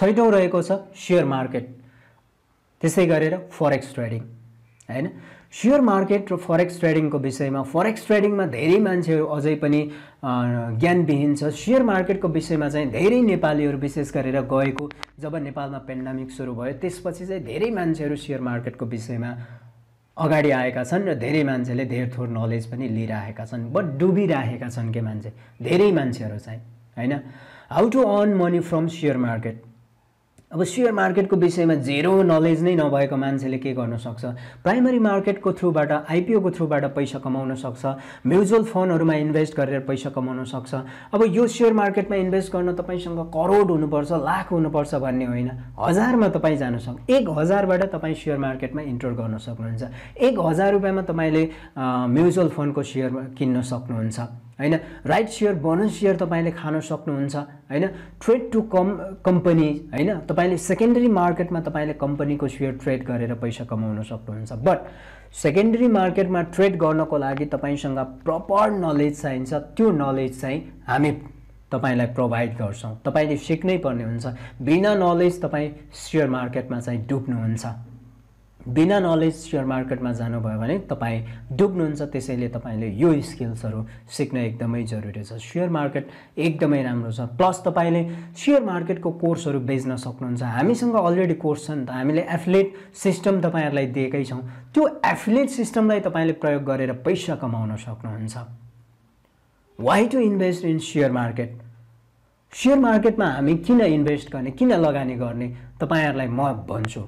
छैटौँ रहेको छ सेयर मार्केट त्यसै गरेर फरेक्स ट्रेडिङ होइन सेयर मार्केट र फरेक्स ट्रेडिङको विषयमा फरेक्स ट्रेडिङमा धेरै मान्छेहरू अझै पनि ज्ञानविहीन छ सेयर मार्केटको विषयमा चाहिँ धेरै नेपालीहरू विशेष गरेर गएको जब नेपालमा पेन्डामिक सुरु भयो त्यसपछि चाहिँ धेरै मान्छेहरू सेयर मार्केटको विषयमा अगाडि आएका छन् र धेरै मान्छेले धेर थोर नलेज पनि लिइरहेका छन् बट डुबिराखेका छन् के मान्छे धेरै मान्छेहरू चाहिँ होइन how to earn money from share market अब सेयर मार्केटको विषयमा जेरो नलेज नै नभएको मान्छेले के गर्न सक्छ प्राइमरी मार्केटको थ्रुबाट आइपिओको थ्रुबाट पैसा कमाउन सक्छ म्युचुअल फन्डहरूमा इन्भेस्ट गरेर पैसा कमाउन सक्छ अब यो सेयर मार्केटमा इन्भेस्ट गर्न तपाईँसँग करोड हुनुपर्छ लाख हुनुपर्छ भन्ने होइन हजारमा तपाईँ जान सक्छ एक हजारबाट तपाईँ सेयर मार्केटमा इन्टर गर्न सक्नुहुन्छ एक हजार रुपियाँमा तपाईँले म्युचुअल फन्डको सेयर किन्न सक्नुहुन्छ होइन राइट सेयर बोनस सेयर तपाईँले खान सक्नुहुन्छ होइन ट्रेड टु कम कम्पनी होइन तपाईँले सेकेन्डरी मार्केटमा तपाईँले कम्पनीको सेयर ट्रेड गरेर पैसा कमाउन सक्नुहुन्छ बट सेकेन्डरी मार्केटमा ट्रेड गर्नको लागि तपाईँसँग प्रपर नलेज चाहिन्छ त्यो नलेज चाहिँ हामी तपाईँलाई प्रोभाइड गर्छौँ तपाईँले सिक्नै पर्ने हुन्छ बिना नलेज तपाईँ सेयर मार्केटमा चाहिँ डुब्नुहुन्छ बिना नलेज सेयर मार्केटमा जानुभयो भने तपाईँ डुब्नुहुन्छ त्यसैले तपाईँले यो स्किल्सहरू सिक्न एकदमै जरुरी छ सेयर मार्केट एकदमै राम्रो छ प्लस तपाईँले सेयर मार्केटको कोर्सहरू बेच्न सक्नुहुन्छ हामीसँग अलरेडी कोर्स छ नि त हामीले एफिलेट सिस्टम तपाईँहरूलाई दिएकै छौँ त्यो एफिलेट सिस्टमलाई तपाईँले प्रयोग गरेर पैसा कमाउन सक्नुहुन्छ why to invest in share market share मार्केटमा हामी किन इन्भेस्ट गर्ने किन लगानी गर्ने तपाईँहरूलाई म भन्छु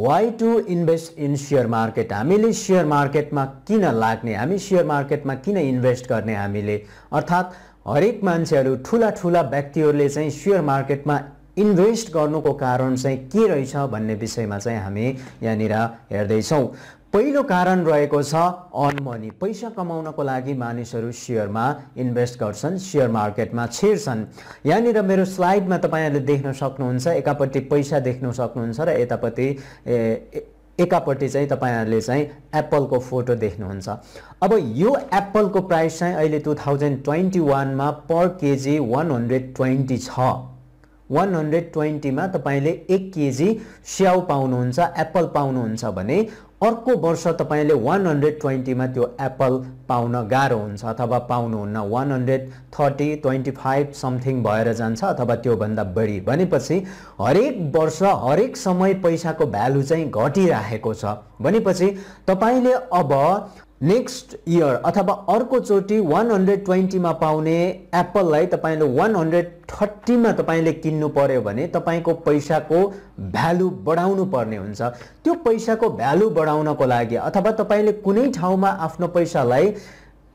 why to invest in share market हामीले सेयर मार्केटमा किन लाग्ने हामी सेयर मार्केटमा किन इन्भेस्ट गर्ने हामीले अर्थात् हरेक मान्छेहरू ठुला ठुला व्यक्तिहरूले चाहिँ सेयर मार्केटमा इन्भेस्ट गर्नुको कारण चाहिँ के रहेछ भन्ने विषयमा चाहिँ हामी यहाँनिर हेर्दैछौँ पहिलो कारण रहेको छ अन मनी पैसा कमाउनको लागि मानिसहरू सेयरमा इन्भेस्ट गर्छन् सेयर मार्केटमा छिर्छन् यहाँनिर मेरो स्लाइडमा तपाईँहरूले देख्न सक्नुहुन्छ एकापट्टि पैसा देख्न सक्नुहुन्छ र यतापट्टि एकापट्टि चाहिँ तपाईँहरूले चाहिँ एप्पलको फोटो देख्नुहुन्छ अब यो एप्पलको प्राइस चाहिँ अहिले टु थाउजन्ड ट्वेन्टी वानमा per KG one hundred twenty छ वान हन्ड्रेड ट्वेन्टीमा तपाईँले एक केजी स्याउ पाउनुहुन्छ एप्पल पाउनुहुन्छ भने अर्को वर्ष तपाईँले वान हन्ड्रेड ट्वेन्टीमा त्यो एप्पल पाउन गाह्रो हुन्छ अथवा पाउनुहुन्न one hundred thirty twenty five something भएर जान्छ अथवा त्योभन्दा बढी भनेपछि हरेक वर्ष हरेक समय पैसाको भ्यालु चाहिँ घटिराखेको छ भनेपछि तपाईँले अब नेक्स्ट इयर अथवा अर्कोचोटि वान हन्ड्रेड ट्वेन्टीमा पाउने एप्पललाई तपाईँले वान हन्ड्रेड थर्टीमा तपाईँले किन्नु पऱ्यो भने तपाईँको पैसाको भ्यालु बढाउनु पर्ने हुन्छ त्यो पैसाको भ्यालु बढाउनको लागि अथवा तपाईँले कुनै ठाउँमा आफ्नो पैसालाई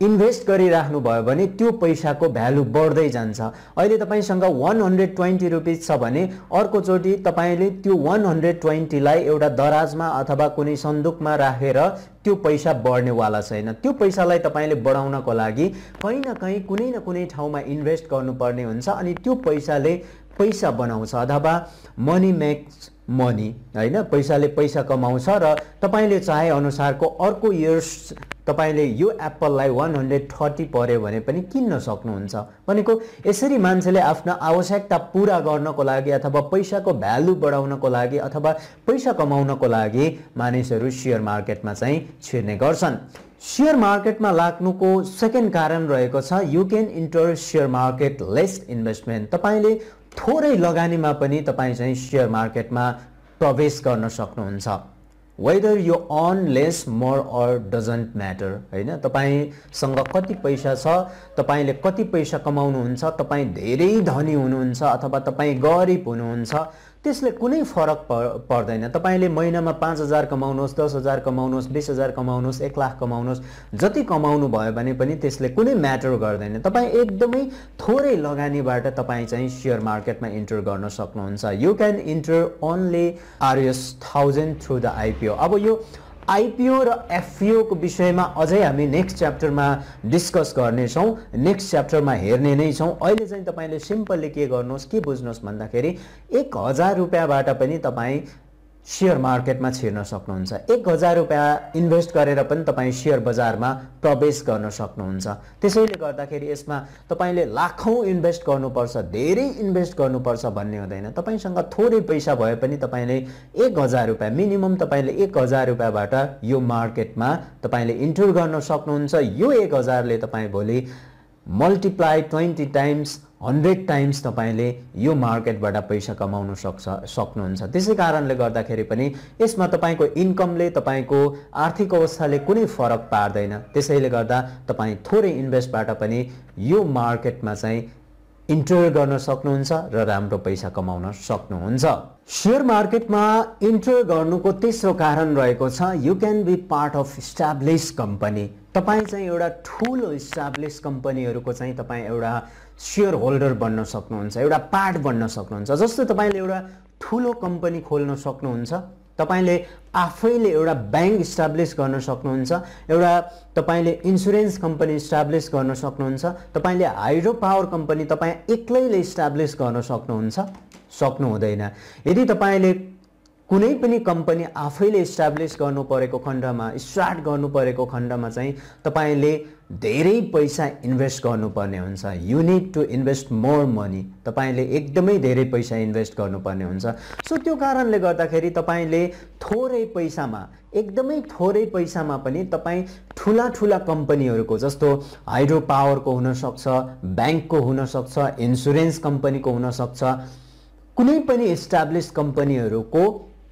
इन्भेस्ट गरिराख्नुभयो भने त्यो पैसाको भ्यालु बढ्दै जान्छ अहिले तपाईँसँग वान हन्ड्रेड ट्वेन्टी रुपिज छ भने अर्कोचोटि तपाईँले त्यो वान हन्ड्रेड ट्वेन्टीलाई एउटा दराजमा अथवा कुनै सन्दुकमा राखेर त्यो पैसा बढ्नेवाला छैन त्यो पैसालाई तपाईँले बढाउनको लागि कहीँ न कहीँ कुनै न कुनै ठाउँमा इन्भेस्ट गर्नुपर्ने हुन्छ अनि त्यो पैसाले पैसा बनाउँछ अथवा मनी मेक्स मनी होइन पैसाले पैसा कमाउँछ र तपाईँले चाहेअनुसारको अर्को इयर्स तपाईँले यो एप्पललाई वान हन्ड्रेड थर्टी पऱ्यो भने पनि किन्न सक्नुहुन्छ भनेको यसरी मान्छेले आफ्नो आवश्यकता पुरा गर्नको लागि अथवा पैसाको भ्यालु बढाउनको लागि अथवा पैसा कमाउनको लागि मानिसहरू सेयर मार्केटमा चाहिँ छिर्ने गर्छन् सेयर मार्केटमा लाग्नुको सेकेन्ड कारण रहेको छ you can enter share market less investment तपाईँले थोरै लगानीमा पनि तपाईँ चाहिँ सेयर मार्केटमा प्रवेश गर्न सक्नुहुन्छ वेदर यो on less more or doesn't matter होइन तपाईँसँग कति पैसा छ तपाईँले कति पैसा कमाउनुहुन्छ तपाईँ धेरै धनी हुनुहुन्छ अथवा तपाईँ गरिब हुनुहुन्छ त्यसले कुनै फरक पर्दैन तपाईँले महिनामा पाँच हजार कमाउनुहोस् दस हजार कमाउनुहोस् बिस हजार कमाउनुहोस् एक लाख कमाउनुहोस् जति कमाउनु भयो भने पनि त्यसले कुनै म्याटर गर्दैन तपाईँ एकदमै थोरै लगानीबाट तपाईँ चाहिँ सेयर मार्केटमा इन्टर गर्न सक्नुहुन्छ you can enter only RS thousand through the IPO अब यो आइपिओ र एफपिओको विषयमा अझै हामी नेक्स्ट च्याप्टरमा डिस्कस गर्नेछौँ नेक्स्ट च्याप्टरमा हेर्ने नै छौँ अहिले चाहिँ तपाईँले सिम्पल्ली के गर्नुहोस् के बुझ्नुहोस् भन्दाखेरि एक हजार रुपियाँबाट पनि तपाईँ सेयर मार्केटमा छिर्न सक्नुहुन्छ एक हजार रुपियाँ इन्भेस्ट गरेर पनि तपाईँ सेयर बजारमा प्रवेश गर्न सक्नुहुन्छ त्यसैले गर्दाखेरि यसमा तपाईँले लाखौँ इन्भेस्ट गर्नुपर्छ धेरै इन्भेस्ट गर्नुपर्छ भन्ने हुँदैन तपाईँसँग थोरै पैसा भए पनि तपाईँले एक हजार रुपियाँ मिनिमम तपाईँले एक हजार रुपियाँबाट यो मार्केटमा तपाईँले इन्टर गर्न सक्नुहुन्छ यो एक हजारले तपाईँ भोलि multiply twenty times hundred times तपाईँले यो मार्केटबाट पैसा कमाउन सक्छ सक्नुहुन्छ त्यसै कारणले गर्दाखेरि पनि यसमा तपाईँको इन्कमले तपाईँको आर्थिक अवस्थाले कुनै फरक पार्दैन त्यसैले गर्दा तपाईँ थोरै इन्भेस्टबाट पनि यो मार्केटमा चाहिँ इन्टर गर्न सक्नुहुन्छ र राम्रो पैसा कमाउन सक्नुहुन्छ सेयर मार्केटमा इन्टर गर्नुको तेस्रो कारण रहेको छ you can be part of establish company तपाईँ चाहिँ एउटा ठुलो इस्टाब्लिस कम्पनीहरूको चाहिँ तपाईँ एउटा सेयर होल्डर बन्न सक्नुहुन्छ एउटा पार्ट बन्न सक्नुहुन्छ जस्तै तपाईँले एउटा ठुलो कम्पनी खोल्न सक्नुहुन्छ तपाईँले आफैले एउटा ब्याङ्क इस्टाब्लिस गर्न सक्नुहुन्छ एउटा तपाईँले इन्सुरेन्स कम्पनी इस्टाब्लिस गर्न सक्नुहुन्छ तपाईँले हाइड्रो पावर कम्पनी तपाईँ एक्लैले इस्टाब्लिस गर्न सक्नुहुन्छ सक्नु हुँदैन यदि तपाईँले कुनै पनि कम्पनी आफैले इस्टाब्लिस गर्नु परेको खण्डमा स्टार्ट गर्नु परेको खण्डमा चाहिँ तपाईँले धेरै पैसा इन्भेस्ट गर्नुपर्ने हुन्छ you need to invest more money तपाईँले एकदमै धेरै पैसा इन्भेस्ट गर्नुपर्ने हुन्छ सो त्यो कारणले गर्दाखेरि तपाईँले थोरै पैसामा एकदमै थोरै पैसामा पनि तपाईँ ठुला ठुला कम्पनीहरूको जस्तो हाइड्रो पावरको हुनसक्छ ब्याङ्कको हुनसक्छ इन्सुरेन्स कम्पनीको हुनसक्छ कुनै पनि इस्टाब्लिस कम्पनीहरूको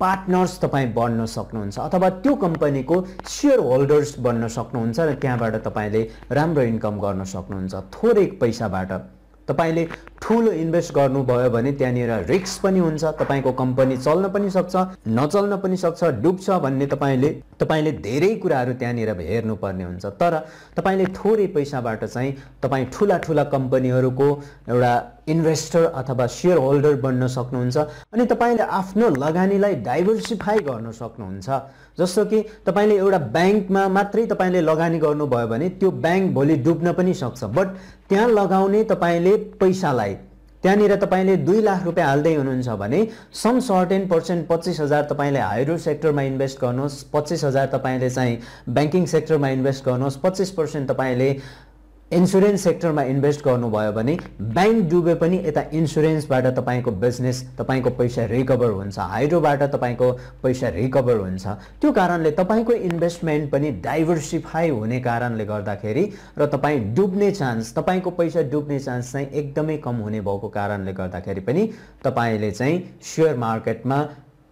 पार्टनर्स तपाईँ बन्न सक्नुहुन्छ अथवा त्यो कम्पनीको सेयर होल्डर्स बन्न सक्नुहुन्छ र त्यहाँबाट तपाईँले राम्रो इन्कम गर्न सक्नुहुन्छ थोरै पैसाबाट तपाईँले ठुलो इन्भेस्ट गर्नुभयो भने त्यहाँनिर रिक्स पनि हुन्छ तपाईँको कम्पनी चल्न पनि सक्छ नचल्न पनि सक्छ डुब्छ भन्ने तपाईँले तपाईँले धेरै कुराहरू त्यहाँनिर हेर्नुपर्ने हुन्छ तर तपाईँले थोरै पैसाबाट चाहिँ तपाईँ ठुला ठुला कम्पनीहरूको एउटा इन्भेस्टर अथवा सेयर होल्डर बन्न सक्नुहुन्छ अनि तपाईँले आफ्नो लगानीलाई डाइभर्सिफाई गर्न सक्नुहुन्छ जस्तो कि तपाईँले एउटा ब्याङ्कमा मात्रै तपाईँले लगानी गर्नुभयो भने त्यो ब्याङ्क भोलि डुब्न पनि सक्छ बट त्यहाँ लगाउने तपाईँले पैसालाई त्यहाँनिर तपाईँले दुई लाख रुपियाँ हाल्दै हुनुहुन्छ भने सम सर्टेन पर्सेन्ट पच्चिस हजार तपाईँले हाइड्रो सेक्टरमा इन्भेस्ट गर्नुहोस् पच्चिस हजार तपाईँले चाहिँ ब्याङ्किङ सेक्टरमा इन्भेस्ट गर्नुहोस् पच्चिस पर्सेन्ट तपाईँले इन्सुरेन्स सेक्टरमा इन्भेस्ट गर्नुभयो भने ब्याङ्क डुबे पनि यता इन्सुरेन्सबाट तपाईँको बिजनेस तपाईँको पैसा रिकभर हुन्छ हाइड्रोबाट तपाईँको पैसा रिकभर हुन्छ त्यो कारणले तपाईँको इन्भेस्टमेन्ट पनि डाइभर्सिफाई हुने कारणले गर्दाखेरि र तपाईँ डुब्ने चान्स तपाईँको पैसा डुब्ने चान्स चाहिँ एकदमै कम हुने भएको कारणले गर्दाखेरि पनि तपाईँले चाहिँ सेयर मार्केटमा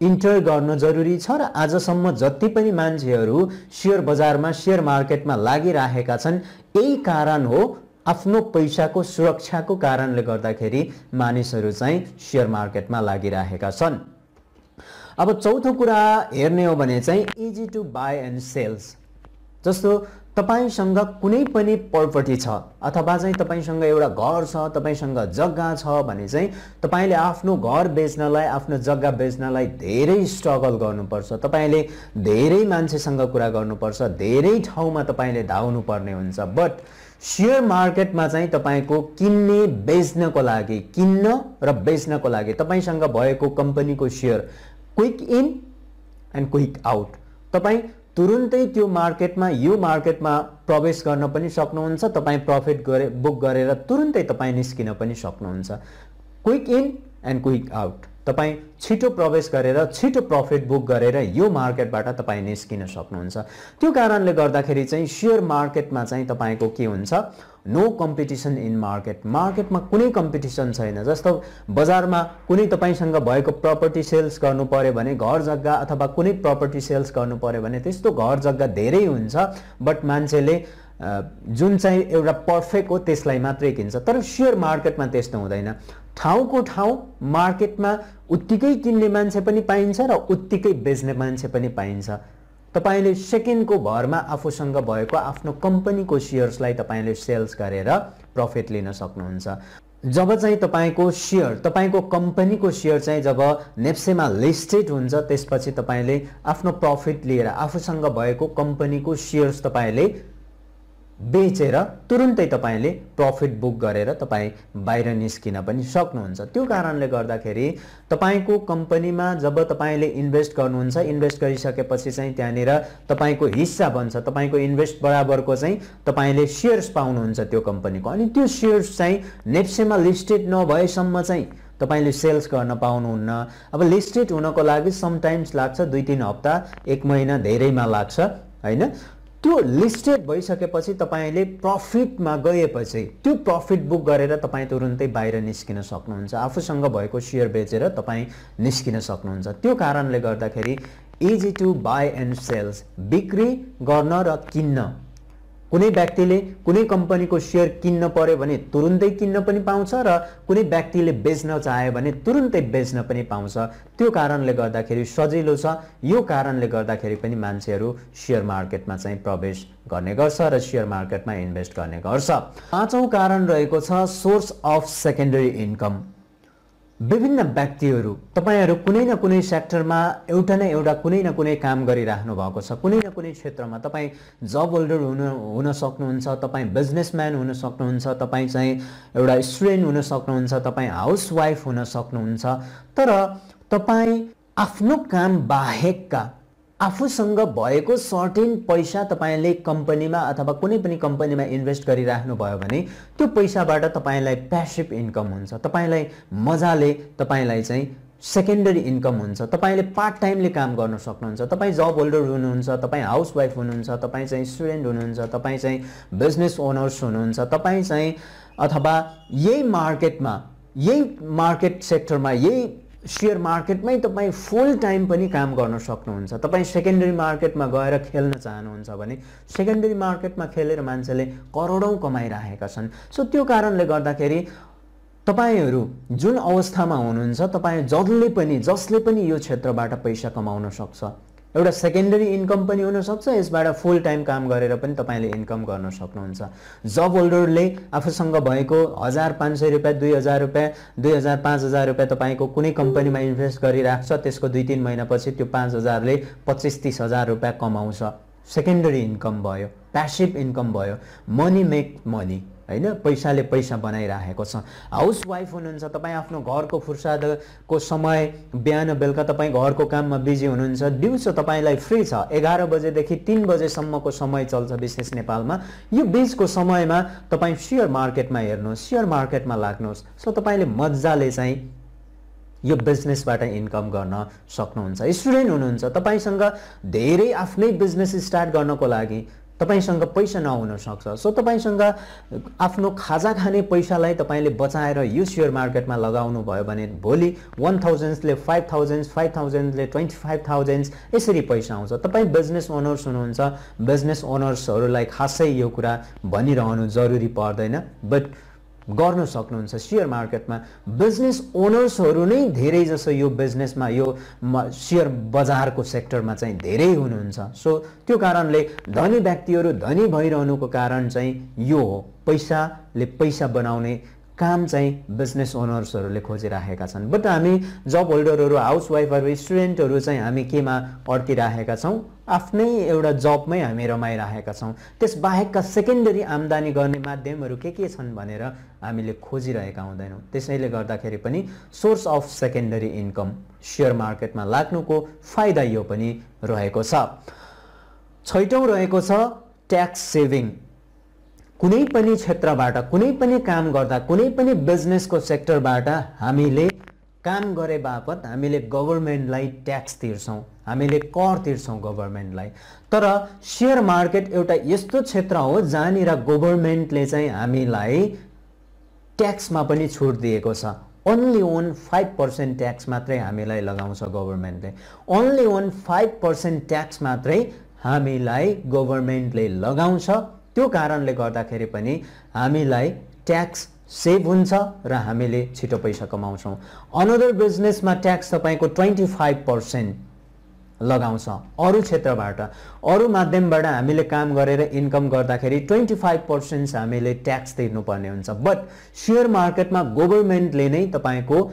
इन्टर गर्न जरुरी छ र आजसम्म जति पनि मान्छेहरू सेयर बजारमा सेयर मार्केटमा लागिरहेका छन् यही कारण हो आफ्नो पैसाको सुरक्षाको कारणले गर्दाखेरि मानिसहरू चाहिँ सेयर मार्केटमा लागिरहेका छन् अब चौथो कुरा हेर्ने हो भने चाहिँ easy to buy and sells जस्तो तपाईँसँग कुनै पनि प्रपर्टी छ अथवा चाहिँ तपाईँसँग एउटा घर छ तपाईँसँग जग्गा छ भने चाहिँ तपाईँले आफ्नो घर बेच्नलाई आफ्नो जग्गा बेच्नलाई धेरै स्ट्रगल गर्नुपर्छ तपाईँले धेरै मान्छेसँग कुरा गर्नुपर्छ धेरै ठाउँमा तपाईँले धाउनुपर्ने हुन्छ बट सेयर मार्केटमा चाहिँ तपाईँको किन्ने बेच्नको लागि किन्न र बेच्नको लागि तपाईँसँग भएको कम्पनीको share quick in and quick out तपाईँ तुरुन्तै त्यो मार्केटमा यो मार्केटमा प्रवेश गर्न पनि सक्नुहुन्छ तपाईँ प्रफिट गरे बुक गरेर तुरुन्तै तपाईँ निस्किन पनि सक्नुहुन्छ quick in and quick out तपाईँ छिटो प्रवेश गरेर छिटो प्रफिट बुक गरेर यो मार्केटबाट तपाईँ निस्किन सक्नुहुन्छ त्यो कारणले गर्दाखेरि चाहिँ सेयर मार्केटमा चाहिँ तपाईँको के हुन्छ नो कम्पिटिसन इन मार्केट मार्केटमा कुनै कम्पिटिसन छैन जस्तो बजारमा कुनै तपाईँसँग भएको प्रपर्टी सेल्स गर्नु पऱ्यो भने घर जग्गा अथवा कुनै प्रपर्टी सेल्स गर्नु पऱ्यो भने त्यस्तो घर जग्गा धेरै हुन्छ बट मान्छेले जुन चाहिँ एउटा पर्फेक्ट हो त्यसलाई मात्रै किन्छ तर सेयर मार्केटमा त्यस्तो हुँदैन ठाउँको ठाउँ मार्केटमा उत्तिकै किन्ने मान्छे पनि पाइन्छ र उत्तिकै बेच्ने मान्छे पनि पाइन्छ तपाईँले सेकेन्डको भरमा आफूसँग भएको आफ्नो कम्पनीको सेयर्सलाई तपाईँले सेल्स गरेर प्रफिट लिन सक्नुहुन्छ जब चाहिँ तपाईँको सेयर तपाईँको कम्पनीको सेयर चाहिँ जब नेप्सेमा लिस्टेड हुन्छ त्यसपछि तपाईँले आफ्नो प्रफिट लिएर आफूसँग भएको कम्पनीको सेयर्स तपाईँले बेचेर तुरुन्तै तपाईँले प्रफिट बुक गरेर तपाईँ बाहिर निस्किन पनि सक्नुहुन्छ त्यो कारणले गर्दाखेरि तपाईँको कम्पनीमा जब तपाईँले इन्भेस्ट गर्नुहुन्छ इन्भेस्ट गरिसकेपछि चाहिँ त्यहाँनिर तपाईँको हिस्सा बन्छ तपाईँको इन्भेस्ट बराबरको चाहिँ तपाईँले सेयर्स पाउनुहुन्छ त्यो कम्पनीको अनि त्यो सेयर्स चाहिँ नेप्सेमा लिस्टेड नभएसम्म चाहिँ तपाईँले सेल्स गर्न पाउनुहुन्न अब लिस्टेड हुनको लागि समटाइम्स लाग्छ दुई तिन हप्ता एक महिना धेरैमा लाग्छ होइन त्यो लिस्टेड भइसकेपछि तपाईँले प्रफिटमा गएपछि त्यो प्रफिट बुक गरेर तपाईँ तुरुन्तै बाहिर निस्किन सक्नुहुन्छ आफूसँग भएको सेयर बेचेर तपाईँ निस्किन सक्नुहुन्छ त्यो कारणले गर्दाखेरि easy to buy and sells बिक्री गर्न र किन्न कुनै व्यक्तिले कुनै कम्पनीको सेयर किन्न पर्यो भने तुरुन्तै किन्न पनि पाउँछ र कुनै व्यक्तिले बेच्न चाह्यो भने तुरुन्तै बेच्न पनि पाउँछ त्यो कारणले गर्दाखेरि सजिलो छ यो कारणले गर्दाखेरि पनि मान्छेहरू सेयर मार्केटमा चाहिँ प्रवेश गर्ने गर्छ र सेयर मार्केटमा इन्भेस्ट गर्ने गर्छ पाँचौँ कारण रहेको छ सोर्स अफ सेकेन्डरी इन्कम विभिन्न व्यक्तिहरू तपाईँहरू कुनै न कुनै सेक्टरमा एउटा न एउटा कुनै न कुनै काम गरिराख्नु भएको छ कुनै न कुनै क्षेत्रमा तपाईँ जब होल्डर हुन हुन सक्नुहुन्छ तपाईँ बिजनेसम्यान हुन सक्नुहुन्छ तपाईँ चाहिँ एउटा स्टुडेन्ट हुन सक्नुहुन्छ तपाईँ हाउसवाइफ हुन सक्नुहुन्छ तर तपाईँ आफ्नो काम बाहेकका आफूसँग भएको सर्टेन पैसा तपाईँले कम्पनीमा अथवा कुनै पनि कम्पनीमा इन्भेस्ट गरिराख्नुभयो भने त्यो पैसाबाट तपाईँलाई प्यासिभ इन्कम हुन्छ तपाईँलाई मजाले तपाईँलाई चाहिँ सेकेन्डरी इन्कम हुन्छ तपाईँले पार्ट टाइमले काम गर्न सक्नुहुन्छ तपाईँ जब होल्डर हुनुहुन्छ तपाईँ हाउसवाइफ हुनुहुन्छ तपाईँ चाहिँ स्टुडेन्ट हुनुहुन्छ तपाईँ चाहिँ बिजनेस ओनर्स हुनुहुन्छ तपाईँ चाहिँ अथवा यही मार्केटमा यही मार्केट सेक्टरमा यही सेयर मार्केटमै तपाईँ फुल टाइम पनि काम गर्न सक्नुहुन्छ तपाईँ सेकेन्डरी मार्केटमा गएर खेल्न चाहनुहुन्छ भने सेकेन्डरी मार्केटमा खेलेर मान्छेले करोडौँ कमाइरहेका छन् सो त्यो कारणले गर्दाखेरि तपाईँहरू जुन अवस्थामा हुनुहुन्छ तपाईँ जसले पनि जसले पनि यो क्षेत्रबाट पैसा कमाउन सक्छ एउटा सेकेन्डरी इन्कम पनि हुनसक्छ यसबाट फुल टाइम काम गरेर पनि तपाईँले इन्कम गर्न सक्नुहुन्छ जब होल्डरले आफूसँग भएको हजार पाँच सय रुपियाँ दुई हजार रुपियाँ दुई हजार पाँच हजार रुपियाँ तपाईँको कुनै कम्पनीमा इन्भेस्ट गरिराख्छ त्यसको दुई तिन महिनापछि त्यो पाँच हजारले पच्चिस तिस हजार रुपियाँ कमाउँछ सेकेन्डरी इन्कम भयो प्यासिभ इन्कम भयो मनी मेक मनी होइन पैसाले पैसा बनाइराखेको छ हाउस वाइफ हुनुहुन्छ तपाईँ आफ्नो घरको फुर्सादको समय बिहान बेलुका तपाईँ घरको काममा बिजी हुनुहुन्छ दिउँसो तपाईँलाई फ्री छ एघार बजेदेखि तिन बजेसम्मको समय चल्छ विशेष नेपालमा यो बिचको समयमा तपाईँ सेयर मार्केटमा हेर्नुहोस् सेयर मार्केटमा लाग्नुहोस् सो तपाईँले मजाले चाहिँ यो बिजनेसबाट इन्कम गर्न सक्नुहुन्छ स्टुडेन्ट हुनुहुन्छ तपाईँसँग धेरै आफ्नै बिजनेस स्टार्ट गर्नको लागि तपाईँसँग पैसा नहुन सक्छ सो तपाईँसँग आफ्नो खाजा खाने पैसालाई तपाईँले बचाएर यो सेयर मार्केटमा लगाउनु भयो भने भोलि वान थाउजन्ड्सले फाइभ थाउजन्ड्स फाइभ थाउजन्ड्सले ट्वेन्टी फाइभ थाउजन्ड्स यसरी पैसा आउँछ तपाईँ बिजनेस ओनर्स हुनुहुन्छ बिजनेस ओनर्सहरूलाई खासै यो कुरा भनिरहनु जरुरी पर्दैन बट गर्न सक्नुहुन्छ सेयर मार्केटमा बिजनेस ओनर्सहरू नै धेरै जसो यो बिजनेसमा यो सेयर बजारको सेक्टरमा चाहिँ धेरै हुनुहुन्छ सो त्यो कारणले धनी व्यक्तिहरू धनी भइरहनुको कारण चाहिँ यो हो पैसाले पैसा बनाउने काम चाहिँ बिजनेस ओनर्सहरूले खोजिराखेका छन् बट हामी जब होल्डरहरू हाउसवाइफहरू स्टुडेन्टहरू चाहिँ हामी केमा अड्किराखेका छौँ आफ्नै एउटा जबमै हामी रमाइराखेका छौँ त्यसबाहेकका सेकेन्डरी आम्दानी गर्ने माध्यमहरू के के छन् भनेर हामीले खोजिरहेका हुँदैनौँ त्यसैले गर्दाखेरि पनि source of secondary income share मार्केटमा लाग्नुको फाइदा यो पनि रहेको छ छैटौँ रहेको छ ट्याक्स सेभिङ कुनै पनि क्षेत्रबाट कुनै पनि काम गर्दा कुनै पनि बिजनेसको सेक्टरबाट हामीले काम गरे बापत हामीले गभर्मेन्टलाई ट्याक्स तिर्छौँ हामीले कर तिर्छौँ गभर्मेन्टलाई तर सेयर मार्केट एउटा यस्तो क्षेत्र हो जहाँनिर गभर्मेन्टले चाहिँ हामीलाई ट्याक्समा पनि छुट दिएको छ only on five percent tax मात्रै हामीलाई लगाउँछ गभर्मेन्टले only on five percent tax मात्रै हामीलाई गभर्मेन्टले लगाउँछ त्यो कारणले गर्दाखेरि पनि हामीलाई ट्याक्स सेभ हुन्छ र हामीले छिटो पैसा कमाउँछौँ अनदर बिजनेसमा ट्याक्स तपाईँको ट्वेन्टी फाइभ पर्सेन्ट लगाउँछ अरू क्षेत्रबाट अरू माध्यमबाट हामीले काम गरेर इन्कम गर्दाखेरि ट्वेन्टी फाइभ पर्सेन्ट हामीले ट्याक्स तिर्नुपर्ने हुन्छ बट सेयर मार्केटमा गभर्मेन्टले नै तपाईँको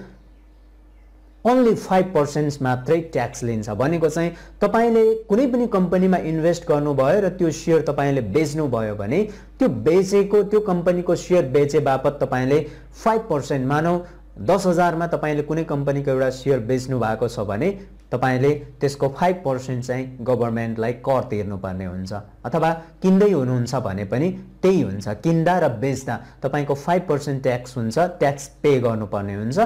ओन्ली फाइभ पर्सेन्ट मात्रै ट्याक्स लिन्छ भनेको चाहिँ तपाईँले कुनै पनि कम्पनीमा इन्भेस्ट गर्नुभयो र त्यो सेयर तपाईँले बेच्नुभयो भने त्यो बेचेको त्यो कम्पनीको सेयर बेचे बापत तपाईँले फाइभ पर्सेन्ट मानौ दस हजारमा तपाईँले कुनै कम्पनीको एउटा सेयर बेच्नु भएको छ भने तपाईँले त्यसको फाइभ पर्सेन्ट चाहिँ गभर्मेन्टलाई कर तिर्नुपर्ने हुन्छ अथवा किन्दै हुनुहुन्छ भने पनि त्यही हुन्छ किन्दा र बेच्दा तपाईँको फाइभ पर्सेन्ट ट्याक्स हुन्छ ट्याक्स पे गर्नुपर्ने हुन्छ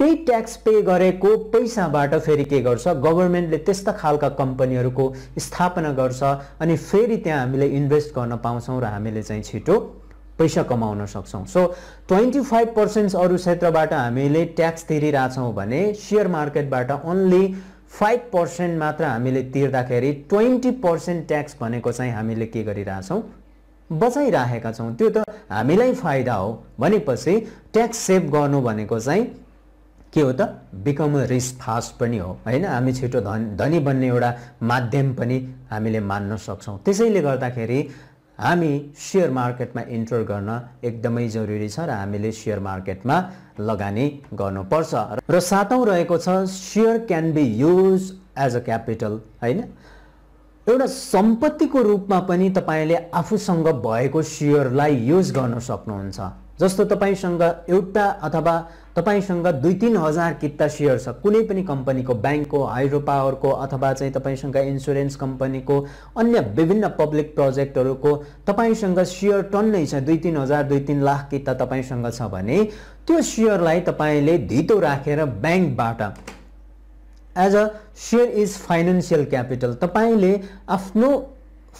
त्यही ट्याक्स पे गरेको पैसाबाट फेरि के गर्छ गभर्मेन्टले त्यस्ता खालका कम्पनीहरूको स्थापना गर्छ अनि फेरि त्यहाँ हामीले इन्भेस्ट गर्न पाउँछौँ र हामीले चाहिँ छिटो पैसा कमाउन सक्छौँ सो ट्वेन्टी फाइभ पर्सेन्ट अरू क्षेत्रबाट हामीले ट्याक्स तिरिरहेछौँ भने सेयर मार्केटबाट ओन्ली फाइभ पर्सेन्ट मात्र हामीले तिर्दाखेरि ट्वेन्टी पर्सेन्ट ट्याक्स भनेको चाहिँ हामीले के गरिरहेछौँ बचाइराखेका छौँ त्यो त हामीलाई फाइदा हो भनेपछि ट्याक्स सेभ गर्नु भनेको चाहिँ के हो त बिकम अ फास्ट पनि हो होइन हामी छिटो धन धनी बन्ने एउटा माध्यम पनि हामीले मान्न सक्छौँ त्यसैले गर्दाखेरि हामी सेयर मार्केटमा इन्टर गर्न एकदमै जरुरी छ र हामीले सेयर मार्केटमा लगानी गर्नुपर्छ र सातौँ रहेको छ share can be use as a capital होइन एउटा सम्पत्तिको रूपमा पनि तपाईँले आफूसँग भएको सेयरलाई युज गर्न सक्नुहुन्छ जस्तो तपाईँसँग एउटा अथवा तपाईँसँग दुई तिन हजार किता सेयर छ कुनै पनि कम्पनीको ब्याङ्कको हाइड्रो पावरको अथवा चाहिँ तपाईँसँग इन्सुरेन्स कम्पनीको अन्य विभिन्न पब्लिक प्रोजेक्टहरूको तपाईँसँग सेयर नै छ दुई तिन हजार दुई तिन लाख किता तपाईँसँग छ भने त्यो सेयरलाई तपाईँले धितो राखेर ब्याङ्कबाट as a share is financial capital तपाईँले आफ्नो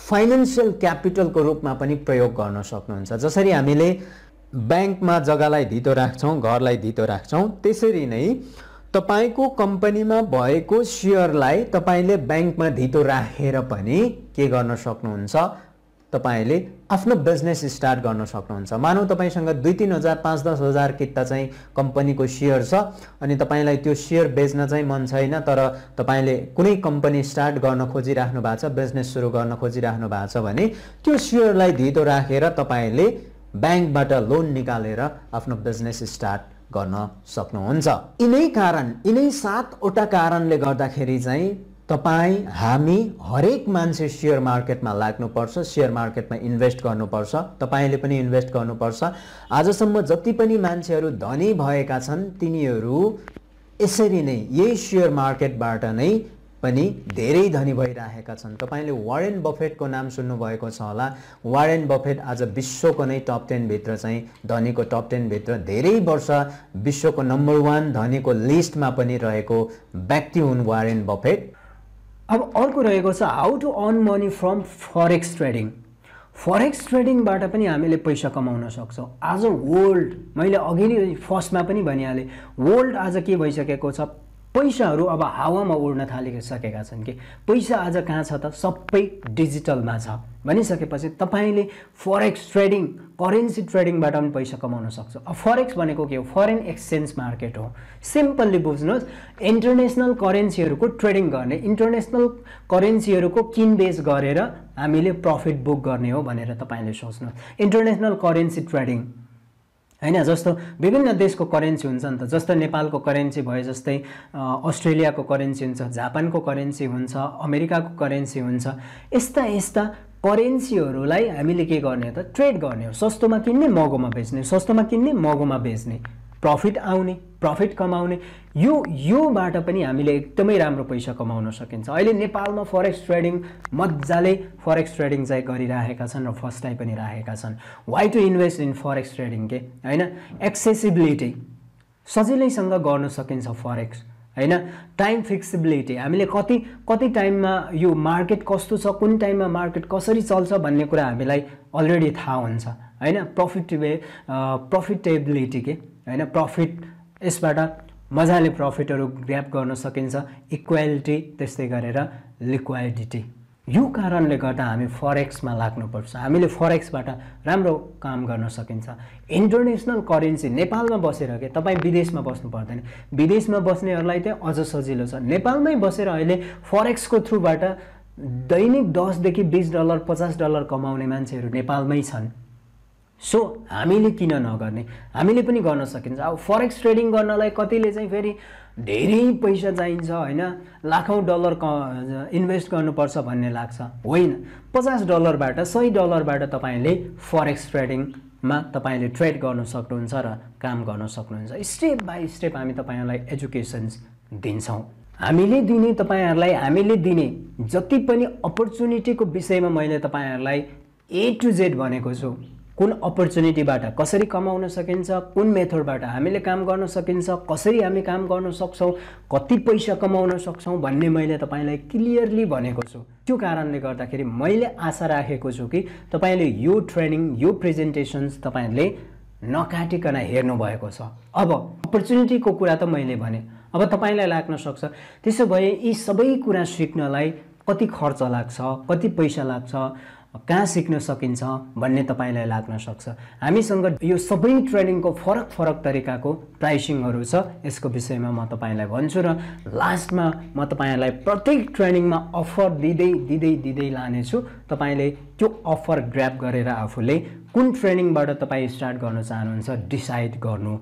फाइनेन्सियल क्यापिटलको रूपमा पनि प्रयोग गर्न सक्नुहुन्छ जसरी हामीले ब्याङ्कमा जग्गालाई धितो राख्छौँ घरलाई धितो राख्छौँ त्यसरी नै तपाईँको कम्पनीमा भएको सेयरलाई तपाईँले ब्याङ्कमा धितो राखेर पनि के गर्न सक्नुहुन्छ तपाईँले आफ्नो बिजनेस स्टार्ट गर्न सक्नुहुन्छ मानौ तपाईँसँग दुई तिन हजार पाँच दस हजार किता चाहिँ कम्पनीको सेयर छ अनि तपाईँलाई त्यो सेयर बेच्न चाहिँ मन छैन तर तपाईँले कुनै कम्पनी स्टार्ट गर्न खोजिराख्नु भएको छ बिजनेस सुरु गर्न खोजिराख्नु भएको छ भने त्यो सेयरलाई धितो राखेर तपाईँले ब्याङ्कबाट लोन निकालेर आफ्नो बिजनेस स्टार्ट गर्न सक्नुहुन्छ यिनै कारण यिनै सातवटा कारणले गर्दाखेरि चाहिँ तपाईँ हामी हरेक मान्छे सेयर मार्केटमा लाग्नुपर्छ सेयर मार्केटमा इन्भेस्ट गर्नुपर्छ तपाईँले पनि इन्भेस्ट गर्नुपर्छ आजसम्म जति पनि मान्छेहरू धनी भएका छन् तिनीहरू यसरी नै यही सेयर मार्केटबाट नै पनि धेरै धनी भइरहेका छन् तपाईँले वारेन बफेटको नाम सुन्नुभएको छ होला वारेन बफेट आज विश्वको नै टप टेनभित्र चाहिँ धनीको टप टेनभित्र धेरै वर्ष विश्वको नम्बर वान धनीको लिस्टमा पनि रहेको व्यक्ति हुन् वारेन बफेट अब अर्को रहेको छ how to earn money from forex trading forex ट्रेडिङबाट पनि हामीले पैसा कमाउन सक्छौँ आज वर्ल्ड मैले अघि नै फर्स्टमा पनि भनिहालेँ वर्ल्ड आज के भइसकेको छ पैसाहरू अब हावामा उड्न थालिसकेका छन् कि पैसा आज कहाँ छ त सबै डिजिटलमा छ भनिसकेपछि तपाईँले फरेक्स ट्रेडिङ करेन्सी ट्रेडिङबाट पनि पैसा कमाउन सक्छ अब फरेक्स भनेको के हो फरेन एक्सचेन्ज मार्केट हो सिम्पल्ली बुझ्नुहोस् इन्टरनेसनल करेन्सीहरूको ट्रेडिङ गर्ने इन्टरनेसनल करेन्सीहरूको किनबेच गरेर हामीले प्रफिट बुक गर्ने हो भनेर तपाईँले सोच्नुहोस् इन्टरनेसनल करेन्सी ट्रेडिङ होइन जस्तो विभिन्न देशको करेन्सी हुन्छ नि त जस्तो नेपालको करेन्सी भयो जस्तै अस्ट्रेलियाको करेन्सी हुन्छ जापानको करेन्सी हुन्छ अमेरिकाको करेन्सी हुन्छ यस्ता यस्ता करेन्सीहरूलाई हामीले के गर्ने हो त ट्रेड गर्ने हो सस्तोमा किन्ने महँगोमा बेच्ने सस्तोमा किन्ने महँगोमा बेच्ने प्रफिट आउने प्रफिट कमाउने यो योबाट पनि हामीले एकदमै राम्रो पैसा कमाउन सकिन्छ अहिले नेपालमा फरेक्स ट्रेडिङ मजाले फरेक्स ट्रेडिङ चाहिँ गरिराखेका छन् र फस्टाइ पनि राखेका छन् why to invest in forex trading के होइन एक्सेसिबिलिटी सजिलैसँग गर्न सकिन्छ फरेक्स होइन टाइम फिक्सिबिलिटी हामीले कति कति टाइममा यो मार्केट कस्तो छ कुन टाइममा मार्केट कसरी चल्छ भन्ने कुरा हामीलाई अलरेडी थाहा हुन्छ होइन प्रफिटेबे प्रफिटेबिलिटी के होइन प्रफिट यसबाट मजाले प्रफिटहरू ग्र्याप गर्न सकिन्छ इक्वालिटी त्यस्तै गरेर लिक्वाडिटी यो कारणले गर्दा हामी फरेक्समा लाग्नुपर्छ हामीले फरेक्सबाट राम्रो काम गर्न सकिन्छ इन्टरनेसनल करेन्सी नेपालमा बसेर के तपाईँ विदेशमा बस्नु पर्दैन विदेशमा बस्नेहरूलाई चाहिँ अझ सजिलो छ नेपालमै बसेर अहिले फरेक्सको थ्रुबाट दैनिक दसदेखि बिस डलर पचास डलर कमाउने मान्छेहरू नेपालमै छन् सो हामीले किन नगर्ने हामीले पनि गर्न सकिन्छ अब फरेक्स ट्रेडिङ गर्नलाई कतिले चाहिँ फेरि धेरै पैसा चाहिन्छ होइन लाखौँ डलर क इन्भेस्ट गर्नुपर्छ भन्ने लाग्छ होइन पचास डलरबाट सय डलरबाट तपाईँले फरेक्स ट्रेडिङमा तपाईँले ट्रेड गर्न सक्नुहुन्छ र काम गर्न सक्नुहुन्छ स्टेप बाई स्टेप हामी तपाईँहरूलाई एजुकेसन्स दिन्छौँ हामीले दिने तपाईँहरूलाई हामीले दिने जति पनि अपर्च्युनिटीको विषयमा मैले तपाईँहरूलाई ए टु जेड भनेको छु कुन अपर्च्युनिटीबाट कसरी कमाउन सकिन्छ कुन मेथडबाट हामीले काम गर्न सकिन्छ कसरी हामी काम गर्न सक्छौँ कति पैसा कमाउन सक्छौँ भन्ने मैले तपाईँलाई क्लियरली भनेको छु त्यो कारणले गर्दाखेरि मैले आशा राखेको छु कि तपाईँले यो ट्रेनिङ यो प्रेजेन्टेसन्स तपाईँहरूले नकाटिकन हेर्नुभएको छ अब अपर्च्युनिटीको कुरा त मैले भने अब तपाईँलाई लाग्न सक्छ त्यसो भए यी सबै कुरा सिक्नलाई कति खर्च लाग्छ कति पैसा लाग्छ कहाँ सिक्न सकिन्छ भन्ने तपाईँलाई लाग्न सक्छ हामीसँग यो सबै ट्रेनिङको फरक फरक तरिकाको प्राइसिङहरू छ यसको विषयमा म तपाईँलाई भन्छु र लास्टमा म तपाईँलाई प्रत्येक ट्रेनिङमा अफर दिँदै दिँदै दिँदै लानेछु तपाईँले त्यो अफर ग्राप गरेर आफूले कुन ट्रेनिङबाट तपाईँ स्टार्ट गर्न चाहनुहुन्छ डिसाइड गर्नु